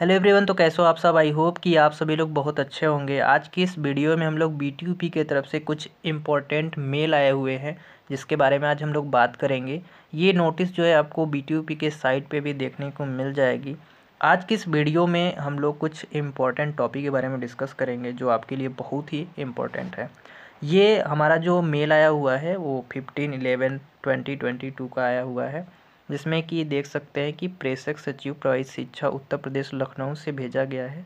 hello everyone तो कैसे हो आप सब आई होप कि आप सभी लोग बहुत अच्छे होंगे आज की इस वीडियो में हम लोग बी टी के तरफ से कुछ इम्पोर्टेंट मेल आए हुए हैं जिसके बारे में आज हम लोग बात करेंगे ये नोटिस जो है आपको बी टी के साइट पे भी देखने को मिल जाएगी आज की इस वीडियो में हम लोग कुछ इम्पोर्टेंट टॉपिक के बारे में डिस्कस करेंगे जो आपके लिए बहुत ही इम्पोर्टेंट है ये हमारा जो मेल आया हुआ है वो fifteen eleven twenty twenty two का आया हुआ है जिसमें कि देख सकते हैं कि प्रेषक सचिव प्रवासी शिक्षा उत्तर प्रदेश लखनऊ से भेजा गया है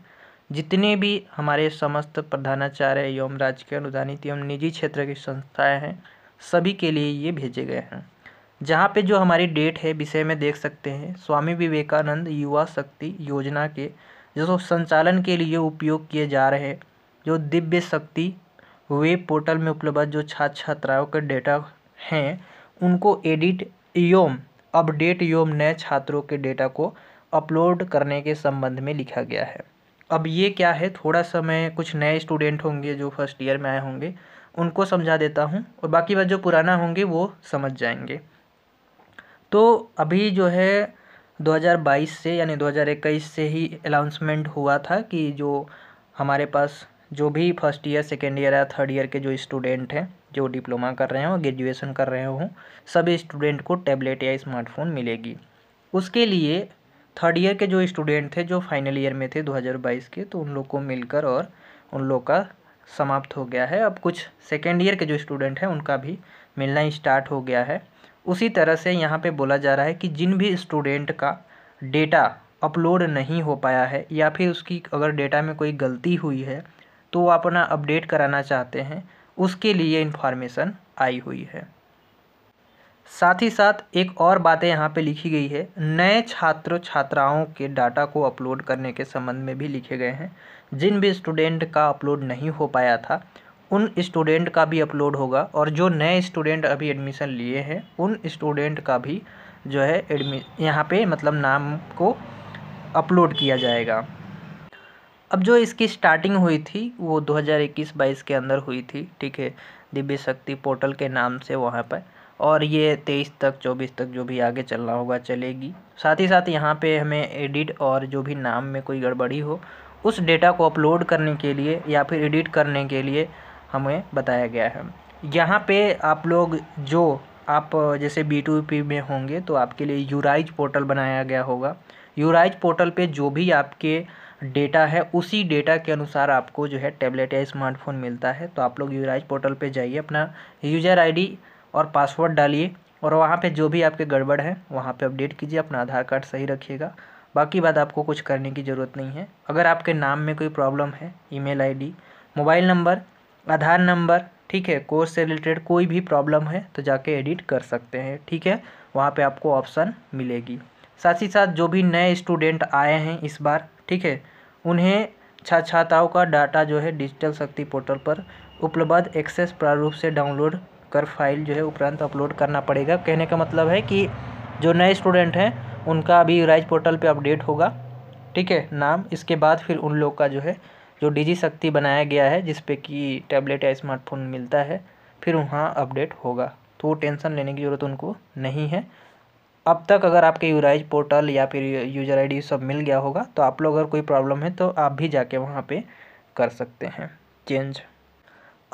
जितने भी हमारे समस्त प्रधानाचार्य एवं राजकीय अनुदानित एवं निजी क्षेत्र की संस्थाएं हैं सभी के लिए ये भेजे गए हैं जहाँ पे जो हमारी डेट है विषय में देख सकते हैं स्वामी विवेकानंद युवा शक्ति योजना के जो संचालन के लिए उपयोग किए जा रहे हैं जो दिव्य शक्ति वेब पोर्टल में उपलब्ध जो छात्र छात्राओं के डेटा हैं उनको एडिट एवं अपडेट योम नए छात्रों के डेटा को अपलोड करने के संबंध में लिखा गया है अब ये क्या है थोड़ा सा मैं कुछ नए स्टूडेंट होंगे जो फर्स्ट ईयर में आए होंगे उनको समझा देता हूँ और बाकी बात जो पुराना होंगे वो समझ जाएंगे तो अभी जो है 2022 से यानी 2021 से ही अनाउंसमेंट हुआ था कि जो हमारे पास जो भी फर्स्ट ईयर सेकेंड ईयर या थर्ड ईयर के जो स्टूडेंट हैं जो डिप्लोमा कर रहे हों ग्रेजुएसन कर रहे हों सभी स्टूडेंट को टैबलेट या स्मार्टफोन मिलेगी उसके लिए थर्ड ईयर के जो स्टूडेंट थे जो फाइनल ईयर में थे 2022 के तो उन लोग को मिलकर और उन लोग का समाप्त हो गया है अब कुछ सेकेंड ईयर के जो स्टूडेंट हैं उनका भी मिलना स्टार्ट हो गया है उसी तरह से यहाँ पे बोला जा रहा है कि जिन भी स्टूडेंट का डेटा अपलोड नहीं हो पाया है या फिर उसकी अगर डेटा में कोई गलती हुई है तो वो अपना अपडेट कराना चाहते हैं उसके लिए इन्फॉर्मेशन आई हुई है साथ ही साथ एक और बातें यहाँ पे लिखी गई है नए छात्र छात्राओं के डाटा को अपलोड करने के संबंध में भी लिखे गए हैं जिन भी स्टूडेंट का अपलोड नहीं हो पाया था उन स्टूडेंट का भी अपलोड होगा और जो नए स्टूडेंट अभी एडमिशन लिए हैं उन स्टूडेंट का भी जो है एडमि यहाँ पे मतलब नाम को अपलोड किया जाएगा अब जो इसकी स्टार्टिंग हुई थी वो 2021-22 के अंदर हुई थी ठीक है दिव्य शक्ति पोर्टल के नाम से वहाँ पर और ये तेईस तक चौबीस तक जो भी आगे चलना होगा चलेगी साथ ही साथ यहाँ पे हमें एडिट और जो भी नाम में कोई गड़बड़ी हो उस डेटा को अपलोड करने के लिए या फिर एडिट करने के लिए हमें बताया गया है यहाँ पे आप लोग जो आप जैसे बी टू पी में होंगे तो आपके लिए यूराइज पोर्टल बनाया गया होगा यूराइज पोर्टल पे जो भी आपके डेटा है उसी डेटा के अनुसार आपको जो है टैबलेट या स्मार्टफोन मिलता है तो आप लोग यूराइज पोर्टल पे जाइए अपना यूजर आईडी और पासवर्ड डालिए और वहाँ पे जो भी आपके गड़बड़ है वहाँ पे अपडेट कीजिए अपना आधार कार्ड सही रखिएगा बाकी बात आपको कुछ करने की ज़रूरत नहीं है अगर आपके नाम में कोई प्रॉब्लम है email ID mobile number Aadhaar number ठीक है कोर्स से रिलेटेड कोई भी प्रॉब्लम है तो जाके एडिट कर सकते हैं ठीक है वहाँ पे आपको ऑप्शन मिलेगी साथ ही साथ जो भी नए स्टूडेंट आए हैं इस बार ठीक है उन्हें छात्राओं का डाटा जो है डिजिटल शक्ति पोर्टल पर उपलब्ध एक्सेस प्रारूप से डाउनलोड कर फाइल जो है उपरांत अपलोड करना पड़ेगा कहने का मतलब है कि जो नए स्टूडेंट हैं उनका अभी राइज पोर्टल पे अपडेट होगा ठीक है नाम इसके बाद फिर उन लोग का जो है जो डिजी शक्ति बनाया गया है जिस पे कि टैबलेट या स्मार्टफोन मिलता है फिर वहाँ अपडेट होगा तो टेंशन लेने की ज़रूरत उनको नहीं है अब तक अगर आपके यूराइज पोर्टल या फिर यूजर आईडी सब मिल गया होगा तो आप लोग अगर कोई प्रॉब्लम है तो आप भी जाके वहाँ पे कर सकते हैं चेंज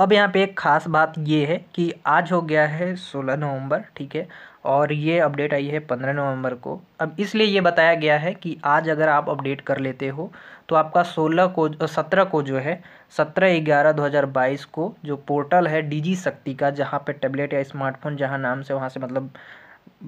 अब यहाँ पे एक ख़ास बात ये है कि आज हो गया है सोलह नवंबर ठीक है और ये अपडेट आई है पंद्रह नवंबर को अब इसलिए ये बताया गया है कि आज अगर आप अपडेट कर लेते हो तो आपका सोलह को सत्रह को जो है सत्रह ग्यारह दो हज़ार बाईस को जो पोर्टल है डीजी शक्ति का जहाँ पे टैबलेट या स्मार्टफोन जहाँ नाम से वहाँ से मतलब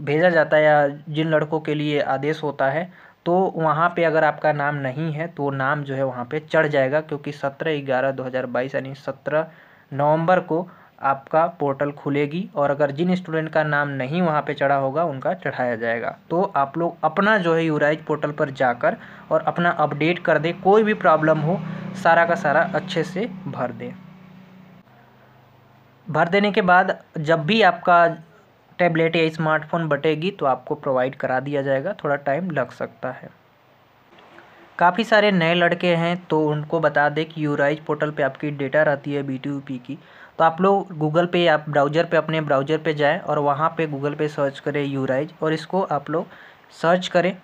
भेजा जाता है या जिन लड़कों के लिए आदेश होता है तो वहाँ पे अगर आपका नाम नहीं है तो नाम जो है वहाँ पे चढ़ जाएगा क्योंकि सत्रह ग्यारह दो हज़ार बाईस यानी सत्रह नवंबर को आपका पोर्टल खुलेगी और अगर जिन स्टूडेंट का नाम नहीं वहाँ पे चढ़ा होगा उनका चढ़ाया जाएगा तो आप लोग अपना जो है यूराइज पोर्टल पर जाकर और अपना अपडेट कर दें कोई भी प्रॉब्लम हो सारा का सारा अच्छे से भर दें भर देने के बाद जब भी आपका टैबलेट या स्मार्टफोन बटेगी तो आपको प्रोवाइड करा दिया जाएगा थोड़ा टाइम लग सकता है काफ़ी सारे नए लड़के हैं तो उनको बता दें कि यूराइज पोर्टल पे आपकी डेटा रहती है बी की तो आप लोग गूगल पे या ब्राउज़र पे अपने ब्राउज़र पे जाएं और वहाँ पे गूगल पे सर्च करें यूराइज और इसको आप लोग सर्च करें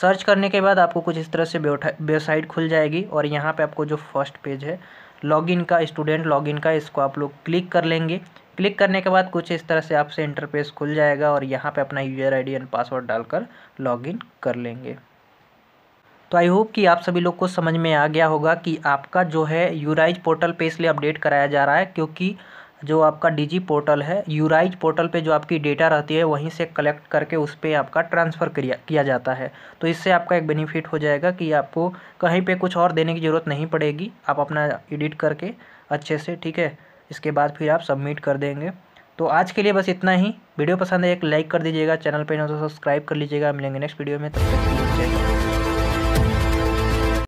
सर्च करने के बाद आपको कुछ इस तरह से वेबसाइट खुल जाएगी और यहाँ पे आपको जो फर्स्ट पेज है लॉगिन का स्टूडेंट लॉगिन का इसको आप लोग क्लिक कर लेंगे क्लिक करने के बाद कुछ इस तरह से आपसे इंटरफेस खुल जाएगा और यहाँ पे अपना यूज़र आईडी एंड पासवर्ड डालकर लॉगिन कर लेंगे तो आई होप कि आप सभी लोग को समझ में आ गया होगा कि आपका जो है यूराइज पोर्टल पे इसलिए अपडेट कराया जा रहा है क्योंकि जो आपका डिजी पोर्टल है यूराइज पोर्टल पे जो आपकी डेटा रहती है वहीं से कलेक्ट करके उस पर आपका ट्रांसफ़र किया जाता है तो इससे आपका एक बेनिफिट हो जाएगा कि आपको कहीं पे कुछ और देने की ज़रूरत नहीं पड़ेगी आप अपना एडिट करके अच्छे से ठीक है इसके बाद फिर आप सबमिट कर देंगे तो आज के लिए बस इतना ही वीडियो पसंद है एक लाइक कर दीजिएगा चैनल पर ना तो सब्सक्राइब कर लीजिएगा मिलेंगे नेक्स्ट वीडियो में तब तक